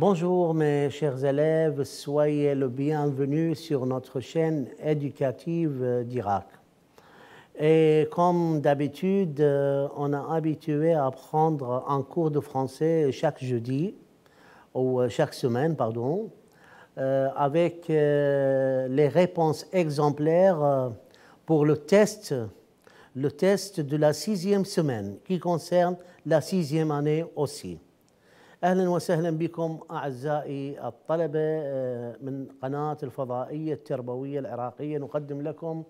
Bonjour mes chers élèves, soyez le bienvenu sur notre chaîne éducative d'Irak. Et comme d'habitude, euh, on a habitué à prendre un cours de français chaque jeudi, ou euh, chaque semaine, pardon, euh, avec les réponses exemplaires pour le test, le test de la sixième semaine, qui concerne la sixième année aussi. اهلا وسهلا بكم اعزائي الطلبه آه، من قناه الفضائيه التربويه العراقيه نقدم لكم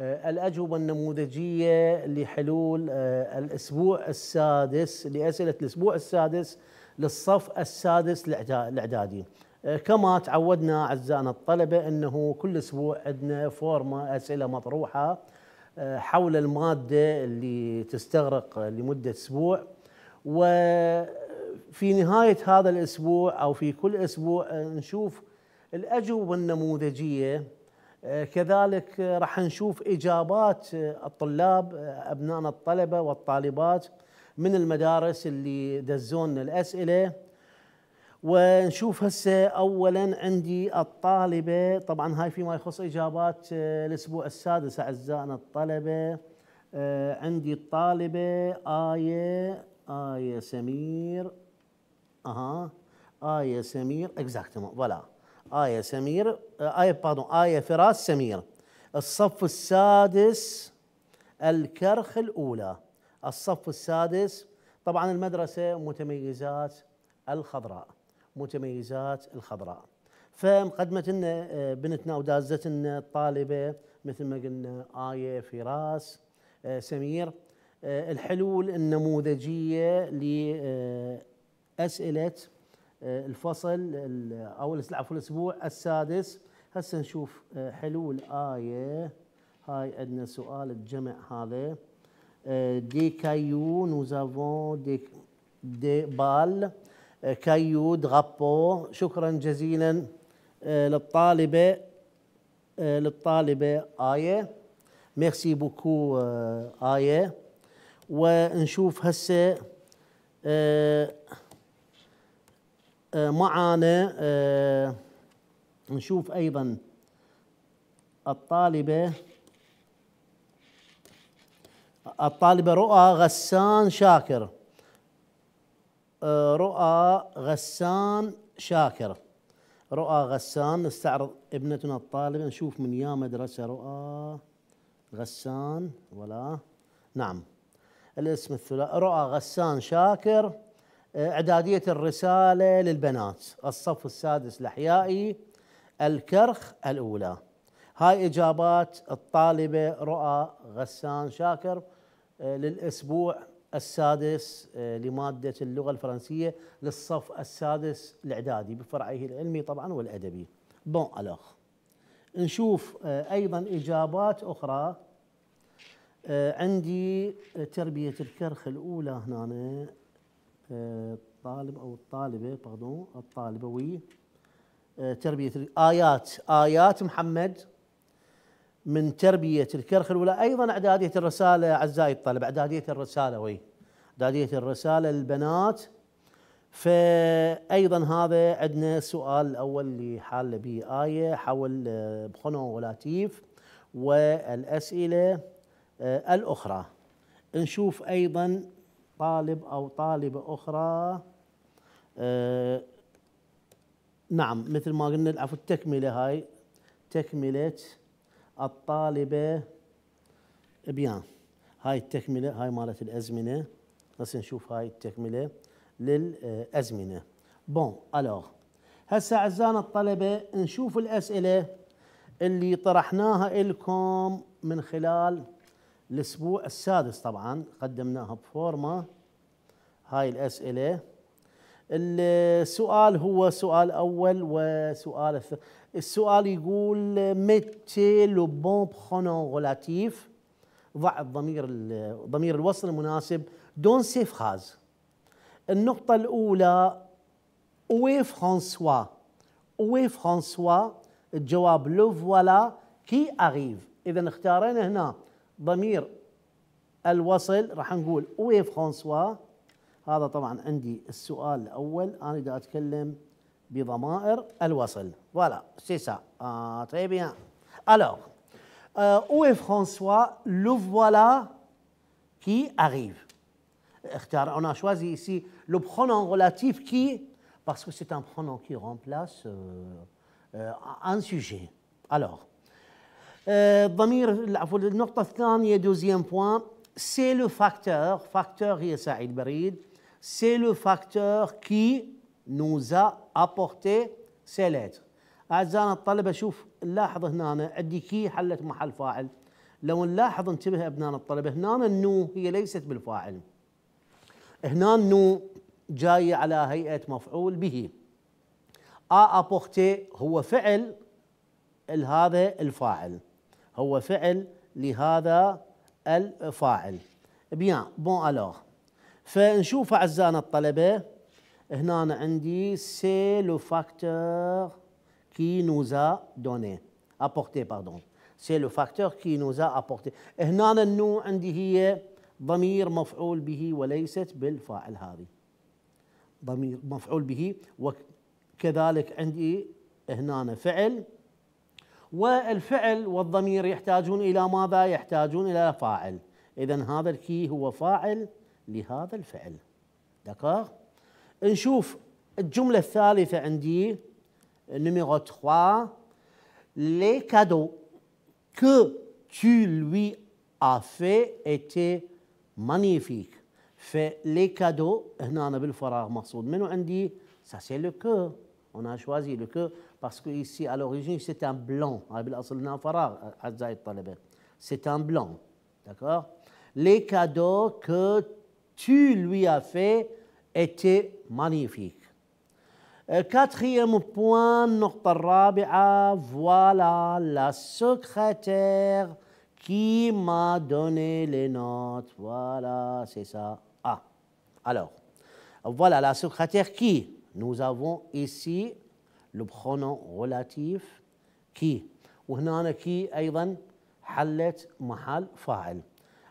آه، الاجوبه النموذجيه لحلول آه، الاسبوع السادس لاسئله الاسبوع السادس للصف السادس الاعدادي كما تعودنا اعزائنا الطلبه انه كل اسبوع عندنا فورمه اسئله مطروحه حول الماده اللي تستغرق لمده اسبوع و في نهاية هذا الأسبوع أو في كل أسبوع آه، نشوف الأجوبة النموذجية آه، كذلك آه، راح نشوف إجابات الطلاب أبنائنا الطلبة والطالبات من المدارس اللي دزون الأسئلة ونشوف هسه اولا عندي الطالبه طبعا هاي فيما يخص اجابات الاسبوع السادس اعزائنا الطلبه عندي الطالبه ايه ايه سمير اها آية سمير اكزاكتومون فوالا آية سمير آية باردون آية فراس سمير الصف السادس الكرخ الأولى الصف السادس طبعا المدرسة متميزات الخضراء متميزات الخضراء فمقدمت لنا آه، بنتنا ودازت لنا الطالبة مثل ما قلنا آية فراس آه، سمير آه، الحلول النموذجية اسئله آه، الفصل اول عفوا في الاسبوع السادس هسه نشوف آه، حلول ايه هاي عندنا سؤال الجمع هذا دي آه، كايو nous دي دي des كايو درابو شكرا جزيلا للطالبه للطالبه ايه ميرسي بوكو ايه ونشوف هسه آه، معنا آه، نشوف أيضا الطالبة الطالبة رؤى غسان شاكر آه، رؤى غسان شاكر رؤى غسان نستعرض ابنتنا الطالبة نشوف من يا مدرسة رؤى غسان ولا نعم الاسم الثلاثي رؤى غسان شاكر إعدادية الرسالة للبنات الصف السادس الأحيائي الكرخ الأولى هاي إجابات الطالبة رؤى غسان شاكر آه، للأسبوع السادس آه، لمادة اللغة الفرنسية للصف السادس الإعدادي بفرعه العلمي طبعا والأدبي بون ألوغ نشوف آه، أيضا إجابات أخرى عندي تربية الكرخ الأولى هنا الطالب او الطالبه باردون الطالبه وي آه، تربيه ايات ايات محمد من تربيه الكرخ الاولى ايضا اعداديه الرساله اعزائي الطلبه اعداديه الرساله وي اعداديه الرساله للبنات فايضا هذا عندنا السؤال الاول اللي حال به ايه حول آه، بخنو ولاتيف والاسئله آه، الاخرى نشوف ايضا طالب أو طالبة أخرى آه نعم مثل ما قلنا العفو التكملة هاي تكملة الطالبة بيان هاي التكملة هاي مالت الأزمنة هسه نشوف هاي التكملة للأزمنة بون ألوغ هسه أعزائنا الطلبة نشوف الأسئلة اللي طرحناها لكم من خلال الأسبوع السادس طبعا قدمناها بفورمة هاي الأسئلة السؤال هو سؤال أول وسؤال الثاني السؤال يقول متى لو بون برونون غولاتيف ضع الضمير ضمير الوصل المناسب دون سي فراز النقطة الأولى وي فرانسوا وي فرانسوا الجواب لو فوالا كي أغيف إذا اختارينا هنا ضمير الوصل راح نقول وي فرانسوا voilà c'est ça très bien alors où est François le voilà qui arrive on a choisi ici le pronom relatif qui parce que c'est un pronom qui remplace un sujet alors dans la النقطة deuxième point. c'est le facteur, facteur هي سعيد بريد, c'est le facteur qui nous a apporté ces lettres. أعزائنا الطلبة شوف نلاحظ هنا عندي كي حلت محل فاعل. لو نلاحظ انتبه ابناء الطلبة هنا النو هي ليست بالفاعل. هنا النو جاية على هيئة مفعول به. آ أبورتي هو فعل لهذا الفاعل. هو فعل لهذا الفاعل بيان بون الوغ فنشوف اعزائنا الطلبه هنا عندي سي لو فاكتور كي نوزا دوني ابورتي باردون سي لو فاكتور كي نوزا ابورتي هنا النو عندي هي ضمير مفعول به وليست بالفاعل هذه ضمير مفعول به وكذلك عندي هنا فعل والفعل والضمير يحتاجون إلى ماذا؟ يحتاجون إلى فاعل إذا هذا الكي هو فاعل لهذا الفعل دقاق نشوف الجملة الثالثة عندي نميرو 3 لي كادو كو tu lui as fait étaient magnifiques فلي كادو هنا بالفراغ مقصود منو عندي ساسي سي لو كو انا شوازي لو كو parce qu'ici, à l'origine, c'est un blanc. C'est un blanc. D'accord Les cadeaux que tu lui as faits étaient magnifiques. Euh, quatrième point, voilà la secrétaire qui m'a donné les notes. Voilà, c'est ça. Ah, alors, voilà la secrétaire qui Nous avons ici لبخونو غولاتيف كي وهنا كي أيضا حلت محل فاعل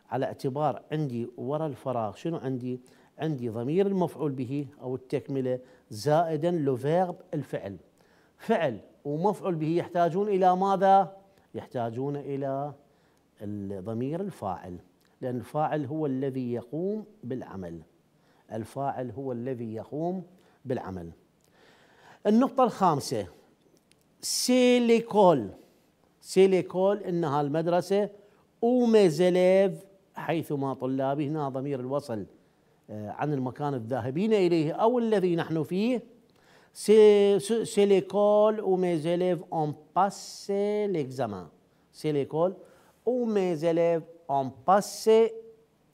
على اعتبار عندي وراء الفراغ شنو عندي؟ عندي ضمير المفعول به أو التكملة زائدا لفيرب الفعل فعل ومفعول به يحتاجون إلى ماذا؟ يحتاجون إلى الضمير الفاعل لأن الفاعل هو الذي يقوم بالعمل الفاعل هو الذي يقوم بالعمل النقطة الخامسة سيليكول سيليكول إنها المدرسة حيث ما طلابي هنا ضمير الوصل آه، عن المكان الذاهبين إليه أو الذي نحن فيه سيليكول ومزلف أون باسي ليكزامان سيليكول ومزلف أون باسي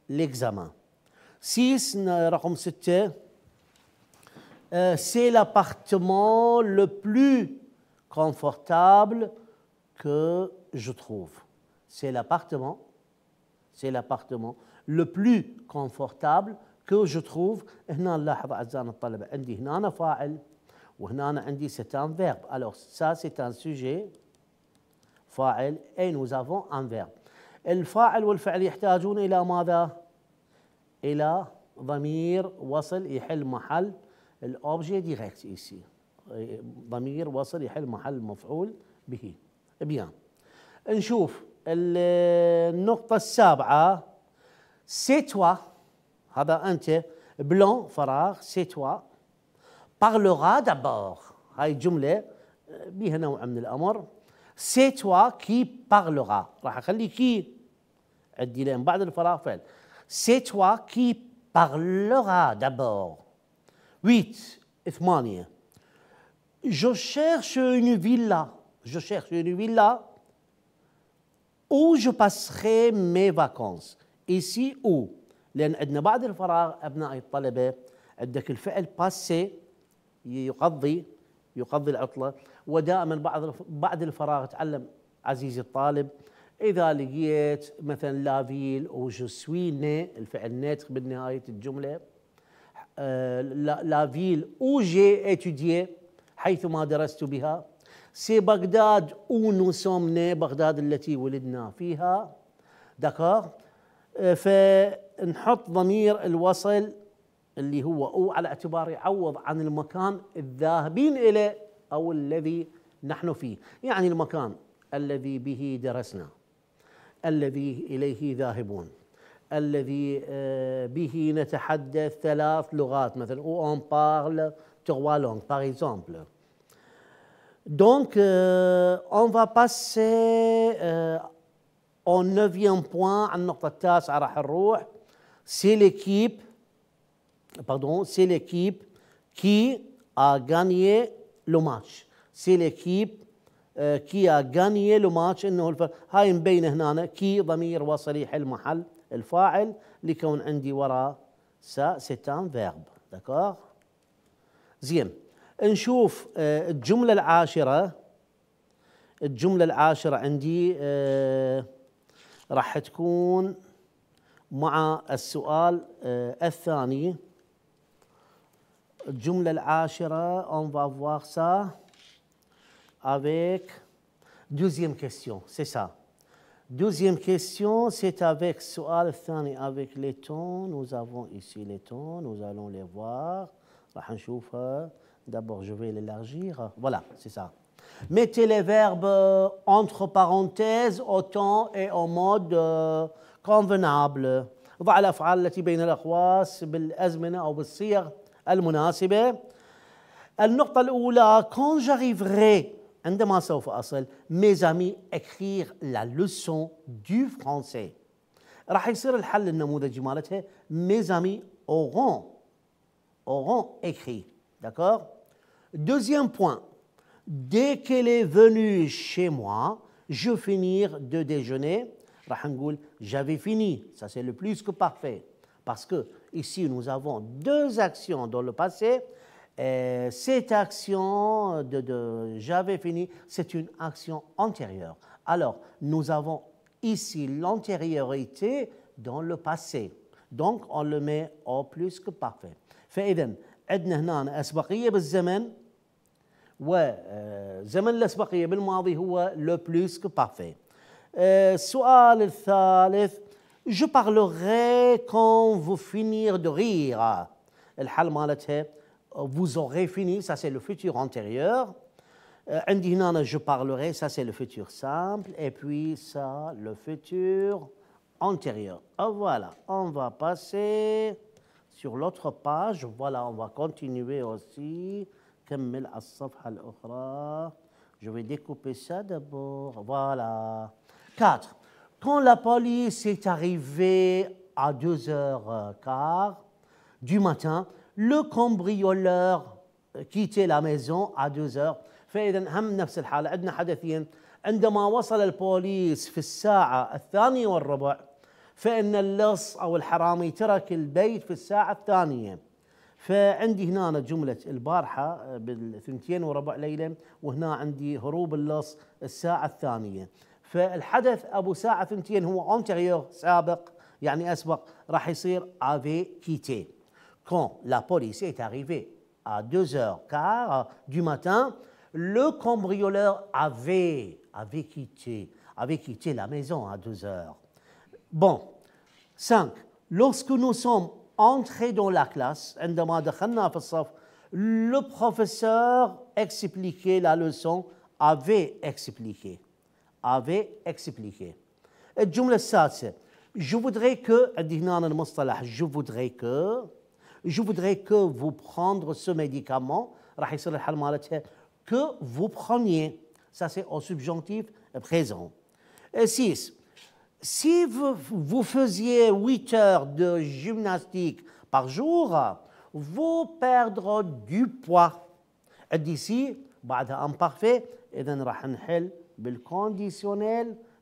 ليكزامان سيس آه، رقم سته Euh, c'est l'appartement le plus confortable que je trouve. C'est l'appartement, c'est l'appartement le plus confortable que je trouve. هنا نلاحظ أعزائنا عندي هنا فاعل وهنا عندي c'est un verbe. Alors ça c'est un sujet فاعل et nous avons un verbe. الفاعل والفعل يحتاجون الى ماذا؟ الى ضمير وصل يحل محل الاوبجي ديريكت ايسي ضمير وصل يحل محل مفعول به بيان نشوف النقطة السابعة سي توا هذا أنت بلون فراغ سي توا بارلوغا دابور هاي جملة بها نوع من الأمر سي توا كي بارلوغا راح أخلي كي عندي لين بعد الفراغ فعل سي توا كي بارلوغا دابور 8 ثمانية Je cherche une villa. Je cherche une villa où je passerai mes vacances. Ici où لأن عندنا بعد الفراغ أبنائي الطلبة عندك الفعل باسي يقضي يقضي العطلة ودائما بعد بعد الفراغ تعلم عزيزي الطالب إذا لقيت مثلا لافيل أو جو سوي الفعل نيت بالنهاية الجملة la, آه، فيل ville où j'ai étudié حيثما درست بها سي بغداد où nous sommes nés بغداد التي ولدنا فيها دكار آه، فنحط ضمير الوصل اللي هو او على اعتبار يعوض عن المكان الذاهبين اليه او الذي نحن فيه يعني المكان الذي به درسنا الذي اليه ذاهبون الذي به نتحدث ثلاث لغات مثلا on parle trois langues par exemple. Donc euh, on va passer euh, au neuvième point à النقطة التاسعة راح نروح c'est l'équipe pardon c'est l'équipe qui a gagné le match. C'est l'équipe آه، كيا لو ماتش انه الف... هاي مبين هنا كي ضمير وصريح المحل الفاعل لكون عندي وراء سا ستان فيرب دكور زين نشوف آه، الجمله العاشره الجمله العاشره عندي آه، راح تكون مع السؤال الثاني الجمله العاشره اون فوار سا avec... Deuxième question, c'est ça. Deuxième question, c'est avec Soal avec les tons. Nous avons ici les tons, nous allons les voir. Bah, euh, d'abord, je vais l'élargir. Voilà, c'est ça. Mettez les verbes euh, entre parenthèses au temps et au mode euh, convenable. quand j'arriverai mes amis écrivent la leçon du français. Mes amis auront écrit d'accord Deuxième point, dès qu'elle est venue chez moi, je finis de déjeuner. j'avais fini. Ça, c'est le plus que parfait. Parce que ici, nous avons deux actions dans le passé et cette action de, j'avais fini, c'est une action antérieure. Alors, nous avons ici l'antériorité dans le passé. Donc, on le met au plus que parfait. فإذا عندنا هنا أسبقية بالزمن وزمن الأسبقية بالماضي هو لو بلوس كو بارفي. السؤال الثالث Je parlerai quand vous finirez de rire. الحل مالتها vous aurez fini, ça c'est le futur antérieur. Euh, Indinana, je parlerai, ça c'est le futur simple. Et puis ça, le futur antérieur. Ah, voilà, on va passer sur l'autre page. Voilà, on va continuer aussi. Je vais découper ça d'abord. Voilà. 4. Quand la police est arrivée à 2h15 du matin, لو كومبريولور كيتي لا ميزون ا 2 فاذا هم نفس الحاله عندنا حدثين عندما وصل البوليس في الساعه الثانيه والربع فان اللص او الحرامي ترك البيت في الساعه الثانيه فعندي هنا جملة البارحة آه، بالثنتين وربع ليلة وهنا عندي هروب اللص الساعة الثانية فالحدث أبو ساعة ثنتين هو أونتاريو سابق يعني أسبق راح يصير أفي كيتي quand la police est arrivée à 2h15 du matin, le cambrioleur avait, avait, quitté, avait quitté la maison à 2h. Bon, 5. Lorsque nous sommes entrés dans la classe, le professeur expliquait la leçon, avait expliqué. Avait expliqué. Je voudrais que, je voudrais que, je voudrais que vous preniez ce médicament, que vous preniez. Ça, c'est au subjonctif présent. 6. Si vous, faisiez 8 heures de gymnastique par jour, vous perdrez du poids. D'ici, parfait imparfait, إذن راح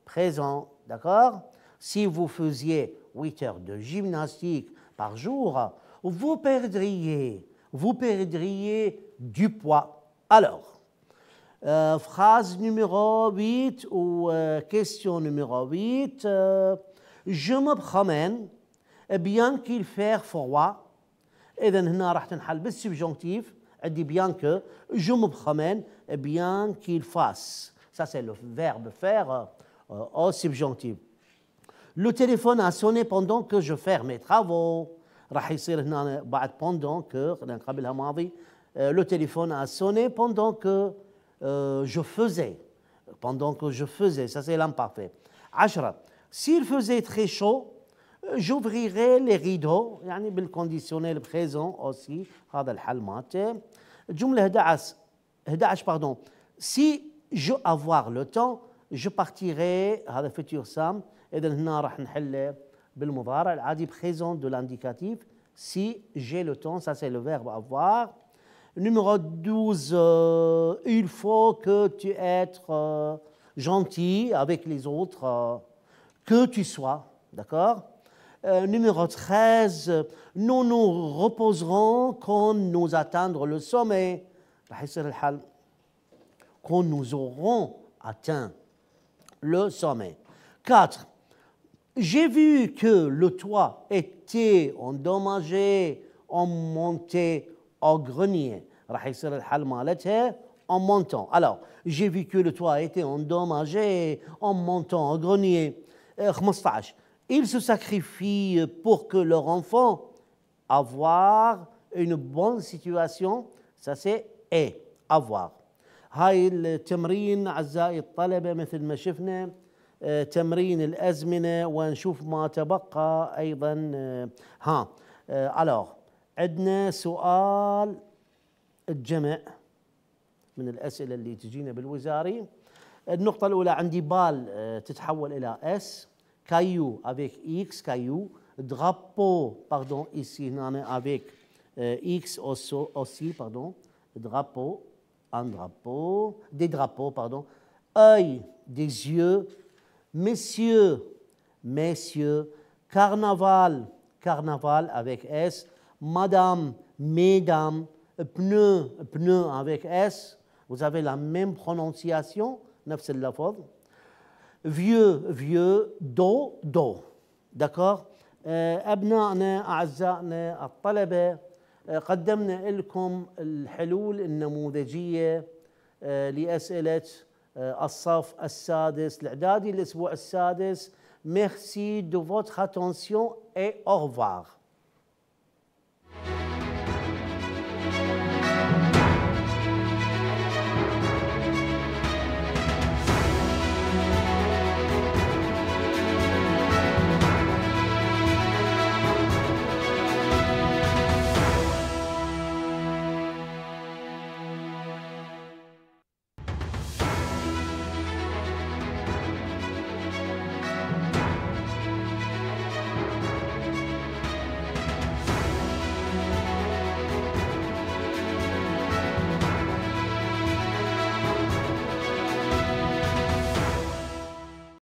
présent, d'accord Si vous faisiez 8 heures de gymnastique par jour, vous perdriez, vous perdriez du poids. Alors, euh, phrase numéro 8 ou euh, question numéro 8, euh, je me promène eh bien qu'il fasse froid. Et هنا راح تنحل elle عندي bien que je me promène eh bien qu'il fasse. Ça c'est le verbe faire au subjonctif. Le téléphone a sonné pendant que je fais mes travaux. Le téléphone a sonné pendant que je faisais. Pendant que je faisais, ça c'est l'imparfait. 10. S'il faisait très chaud, j'ouvrirais les rideaux. C'est-à-dire avec le présent aussi. C'est ce qui est le cas. 11. Si j'avais le temps, je partirais. C'est ce qui est le cas. Et là, on va réagir a dit présent de l'indicatif si j'ai le temps, ça c'est le verbe avoir. Numéro 12, euh, il faut que tu sois euh, gentil avec les autres, euh, que tu sois, d'accord Numéro 13, nous nous reposerons quand nous atteindrons le sommet, bah, quand nous aurons atteint le sommet. 4, j'ai vu que le toit était endommagé en montant au grenier. En montant. Alors, j'ai vu que le toit était endommagé en montant au grenier. Euh, Ils se sacrifient pour que leur enfant avoir une bonne situation. Ça, c'est et avoir. هاي التمرين اعزائي الطلبه مثل ما شفنا آه، تمرين الازمنه ونشوف ما تبقى ايضا آه، ها الوغ آه، عندنا سؤال الجمع من الاسئله اللي تجينا بالوزاري النقطه الاولى عندي بال تتحول الى اس كايو افيك اكس كايو درابو باردون ايسي هنا افيك اكس اوسو اوسي باردون درابو ان درابو دي درابو باردون اي دي زيو messieurs, messieurs, carnaval, carnaval avec S, madame, mesdames, pneu, pneu avec S, vous avez la même prononciation, vieux, vieux, do, do. D'accord أبنائنا أعزائنا الطلبة قدمنا لكم الحلول النموذجية لأسئلة آه، الصف السادس الإعدادي الأسبوع السادس ميرسي دو فوتر اتونسيون اي اوغفار